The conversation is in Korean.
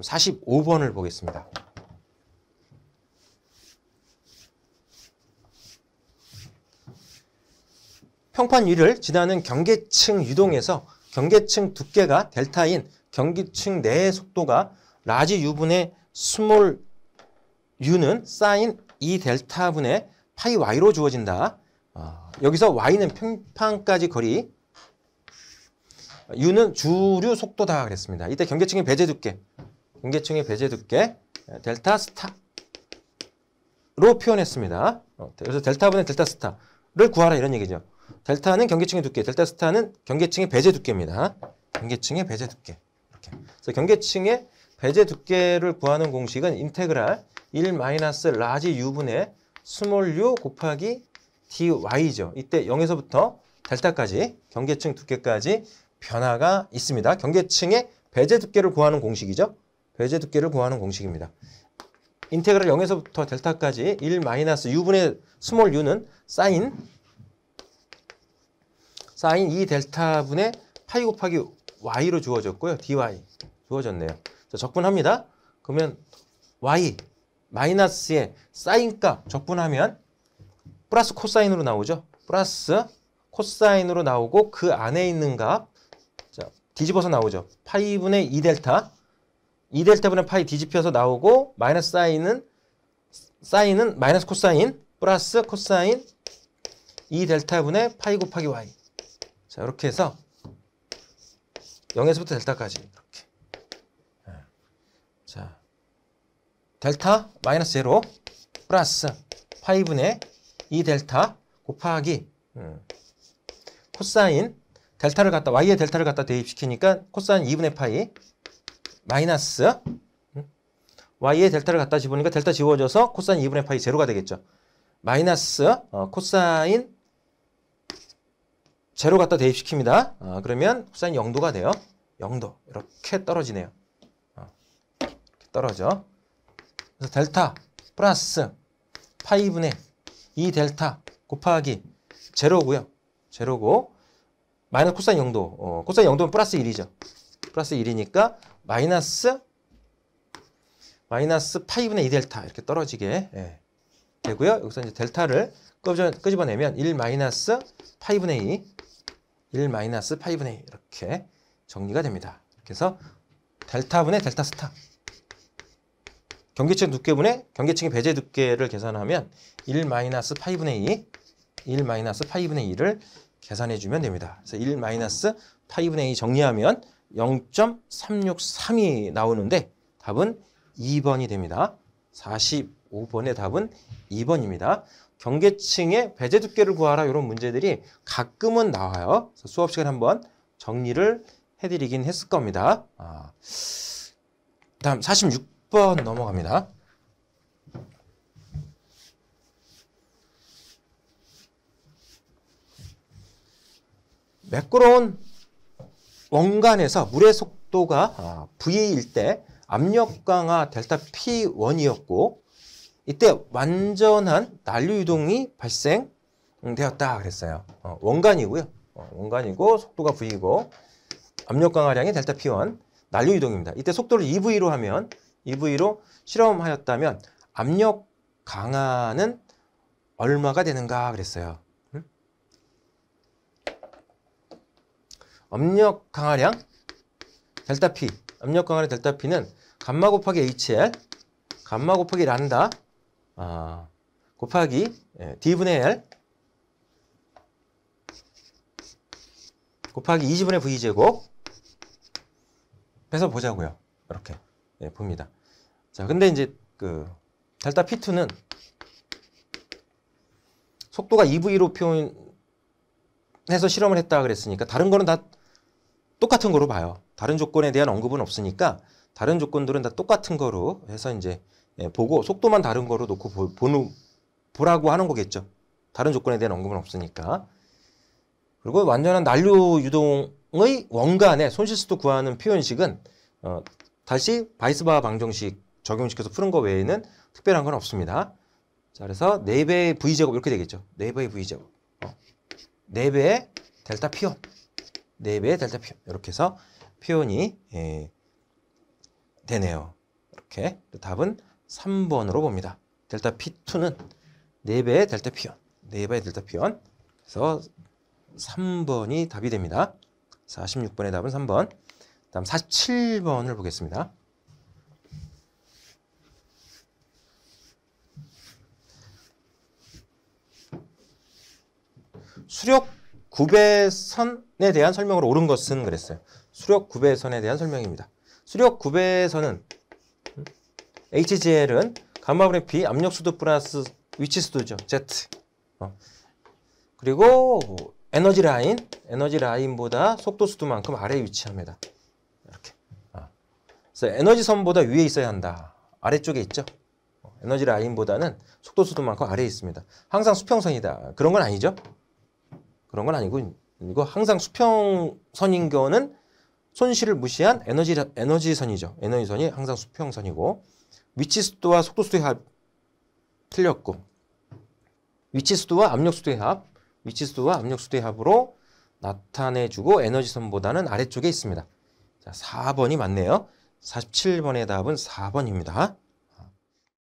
45번을 보겠습니다. 평판 위를 지나는 경계층 유동에서 경계층 두께가 델타인 경계층 내의 속도가 라지 유분의 스몰 유는 사인 이 델타분의 파이 y로 주어진다. 어, 여기서 y는 평판까지 거리, u는 주류 속도다 그랬습니다. 이때 경계층의 배제 두께. 인계층의 배제 두께 예, 델타 스타로 표현했습니다. 어, 그래서 델타분의 델타 스타를 구하라 이런 얘기죠. 델타는 경계층의 두께, 델타 스타는 경계층의 배제 두께입니다. 경계층의 배제 두께. 이렇게. 그래서 경계층의 배제 두께를 구하는 공식은 인테그랄 1 마이너스 라지 u분의 스몰 u 곱하기 dy죠. 이때 0에서부터 델타까지 경계층 두께까지 변화가 있습니다. 경계층의 배제 두께를 구하는 공식이죠. 외제 두께를 구하는 공식입니다. 인테그럴 0에서부터 델타까지 1 마이너스 u분의 스몰 u는 사인 사인 2 델타분의 파이 곱하기 y로 주어졌고요. dy 주어졌네요. 자, 적분합니다. 그러면 y 마이너스의 사인값 적분하면 플러스 코사인으로 나오죠. 플러스 코사인으로 나오고 그 안에 있는 값 자, 뒤집어서 나오죠. 파이분의 2 델타 2 델타 분의 파이 뒤집혀서 나오고 마이너스 사인은 사인은 마이너스 코사인 플러스 코사인 2 델타 분의 파이 곱하기 y 자 이렇게 해서 0에서부터 델타까지 이렇게 예. 자 델타 마이너스 제로 플러스 파이 분의 2 델타 곱하기 음, 코사인 델타를 갖다 y의 델타를 갖다 대입시키니까 코사인 2분의 파이 마이너스 y의 델타를 갖다 집으니까 델타 지워져서 코사인 2분의 파이 제로가 되겠죠. 마이너스 어, 코사인 제로 갖다 대입시킵니다. 어, 그러면 코사인 0도가 돼요. 0도 이렇게 떨어지네요. 어, 이렇게 떨어져. 그래서 델타 플러스 파이분의 2 델타 곱하기 제로고요. 제로고 마이너스 코사인 0도. 어, 코사인 0도는 플러스 1이죠. 플러스 1이니까 마이너스 마이너스 파이 분의2 델타 이렇게 떨어지게 예, 되고요. 여기서 이제 델타를 끄집어, 끄집어내면 1 마이너스 파이 분의2 1 마이너스 파이 분의2 이렇게 정리가 됩니다. 그래서 델타분의 델타 스타 경계층 두께분의 경계층의 배제 두께를 계산하면 1 마이너스 파이 분의2 1 마이너스 파이 분의 2를 계산해 주면 됩니다. 그래서 1 마이너스 파이 분의2 정리하면 0.363이 나오는데 답은 2번이 됩니다. 45번의 답은 2번입니다. 경계층의 배제 두께를 구하라 이런 문제들이 가끔은 나와요. 수업 시간 에 한번 정리를 해드리긴 했을 겁니다. 아. 다음 46번 넘어갑니다. 매끄러운 원간에서 물의 속도가 아, V일 때 압력 강화 델타 P1이었고 이때 완전한 난류 이동이 발생되었다 그랬어요. 어, 원간이고요. 어, 원간이고 속도가 V이고 압력 강화량이 델타 P1 난류 이동입니다 이때 속도를 EV로 하면 EV로 실험하였다면 압력 강화는 얼마가 되는가 그랬어요. 압력 강하량 델타 P 압력 강하량 델타 P는 감마 곱하기 HL 감마 곱하기 란다 아, 곱하기 예, D분의 L 곱하기 2지분의 e V제곱 해서 보자고요. 이렇게 네, 봅니다. 자, 근데 이제 그 델타 P2는 속도가 EV로 표현해서 실험을 했다 그랬으니까 다른 거는 다 똑같은 거로 봐요. 다른 조건에 대한 언급은 없으니까 다른 조건들은 다 똑같은 거로 해서 이제 예, 보고 속도만 다른 거로 놓고 보, 보는, 보라고 하는 거겠죠. 다른 조건에 대한 언급은 없으니까. 그리고 완전한 난류 유동의 원간에 손실수도 구하는 표현식은 어, 다시 바이스바 방정식 적용시켜서 푸는 거 외에는 특별한 건 없습니다. 자, 그래서 4배의 V제곱 이렇게 되겠죠. 4배의 V제곱. 어. 4배의 델타 피온. 4배의 델타표 이렇게 해서 표현이 예, 되네요. 이렇게 답은 3번으로 봅니다. 델타 P2는 4배의 델타 P원, 4배의 델타 P원. 그래서 3번이 답이 됩니다. 46번의 답은 3번. 다음 47번을 보겠습니다. '수력 구배선에 대한 설명으로 옳은 것은 그랬어요. 수력 구배선에 대한 설명입니다. 수력 구배선은 HGL은 감마분의 B 압력수도 플러스 위치수도죠. Z. 어. 그리고 에너지 라인, 에너지 라인보다 속도 수도만큼 아래에 위치합니다. 이렇게. 어. 그래서 에너지 선보다 위에 있어야 한다. 아래쪽에 있죠. 어. 에너지 라인보다는 속도 수도만큼 아래에 있습니다. 항상 수평선이다. 그런 건 아니죠. 그런 건 아니고 이거 항상 수평선인 거는 손실을 무시한 에너지 에너지선이죠. 에너지선이 항상 수평선이고 위치 수도와 속도 수도의 합 틀렸고 위치 수도와 압력 수도의 합, 위치 수도와 압력 수도의 합으로 나타내주고 에너지선보다는 아래쪽에 있습니다. 자, 4번이 맞네요. 47번의 답은 4번입니다.